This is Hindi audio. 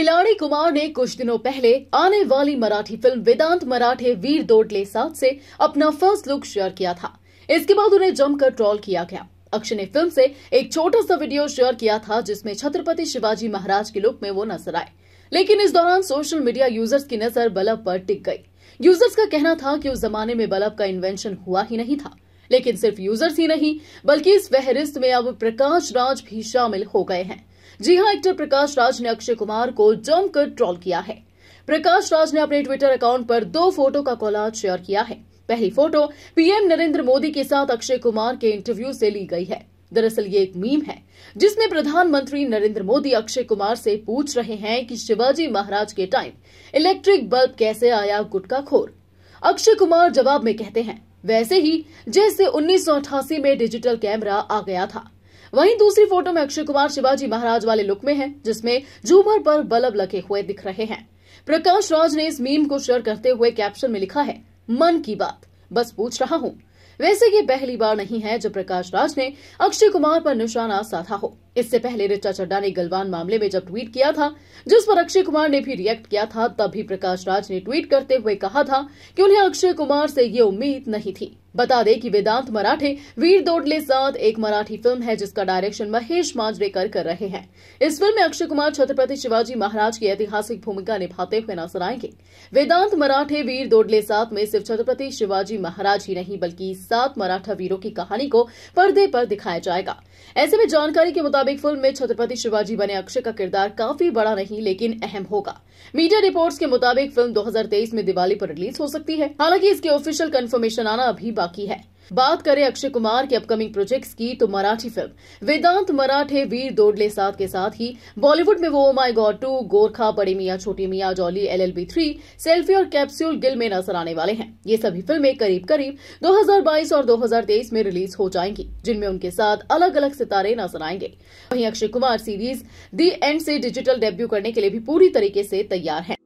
खिलाड़ी कुमार ने कुछ दिनों पहले आने वाली मराठी फिल्म वेदांत मराठे वीर दोडले साथ से अपना फर्स्ट लुक शेयर किया था इसके बाद उन्हें जमकर ट्रॉल किया गया अक्षय ने फिल्म से एक छोटा सा वीडियो शेयर किया था जिसमें छत्रपति शिवाजी महाराज के लुक में वो नजर आए लेकिन इस दौरान सोशल मीडिया यूजर्स की नजर बल्ब पर टिक गई यूजर्स का कहना था कि उस जमाने में बल्ब का इन्वेंशन हुआ ही नहीं था लेकिन सिर्फ यूजर्स ही नहीं बल्कि इस फहरिस्त में अब प्रकाश राज भी शामिल हो गए हैं जी हां एक्टर प्रकाश राज ने अक्षय कुमार को जमकर ट्रोल किया है प्रकाश राज ने अपने ट्विटर अकाउंट पर दो फोटो का कॉलाज शेयर किया है पहली फोटो पीएम नरेंद्र मोदी के साथ अक्षय कुमार के इंटरव्यू से ली गई है दरअसल ये एक मीम है जिसमें प्रधानमंत्री नरेंद्र मोदी अक्षय कुमार से पूछ रहे हैं कि शिवाजी महाराज के टाइम इलेक्ट्रिक बल्ब कैसे आया गुटका खोर अक्षय कुमार जवाब में कहते हैं वैसे ही जैसे उन्नीस में डिजिटल कैमरा आ गया था वहीं दूसरी फोटो में अक्षय कुमार शिवाजी महाराज वाले लुक में हैं जिसमें झूमर पर बल्ब लगे हुए दिख रहे हैं प्रकाश राज ने इस मीम को शेयर करते हुए कैप्शन में लिखा है मन की बात बस पूछ रहा हूँ वैसे ये पहली बार नहीं है जब प्रकाश राज ने अक्षय कुमार पर निशाना साधा हो इससे पहले रिचा चड्डा ने गलवान मामले में जब ट्वीट किया था जिस पर अक्षय कुमार ने भी रिएक्ट किया था तब भी प्रकाश राज ने ट्वीट करते हुए कहा था कि उन्हें अक्षय कुमार से ये उम्मीद नहीं थी बता दें कि वेदांत मराठे वीर दोडले साथ एक मराठी फिल्म है जिसका डायरेक्शन महेश मांजरेकर कर रहे हैं इस फिल्म में अक्षय कुमार छत्रपति शिवाजी महाराज की ऐतिहासिक भूमिका निभाते हुए नजर आएंगे वेदांत मराठे वीर दोडले साथ में सिर्फ छत्रपति शिवाजी महाराज ही नहीं बल्कि सात मराठा वीरों की कहानी को पर्दे पर दिखाया जाएगा ऐसे में जानकारी के मुताबिक फिल्म में छत्रपति शिवाजी बने अक्षय का किरदार काफी बड़ा नहीं लेकिन अहम होगा मीडिया रिपोर्ट्स के मुताबिक फिल्म दो में दिवाली पर रिलीज हो सकती है हालांकि इसके ऑफिशियल कन्फर्मेशन आना अभी बाकी है बात करें अक्षय कुमार के अपकमिंग प्रोजेक्ट्स की तो मराठी फिल्म वेदांत मराठे वीर दोडले साथ के साथ ही बॉलीवुड में वो माई गॉड टू गोरखा बड़े Miyan Choti Miyan Jolly L L three selfie और कैप्सूल गिल में नजर आने वाले हैं ये सभी फिल्में करीब करीब 2022 और 2023 में रिलीज हो जाएंगी जिनमें उनके साथ अलग अलग सितारे नजर आएंगे वहीं Akshay Kumar series the end से डिजिटल डेब्यू करने के लिए भी पूरी तरीके से तैयार है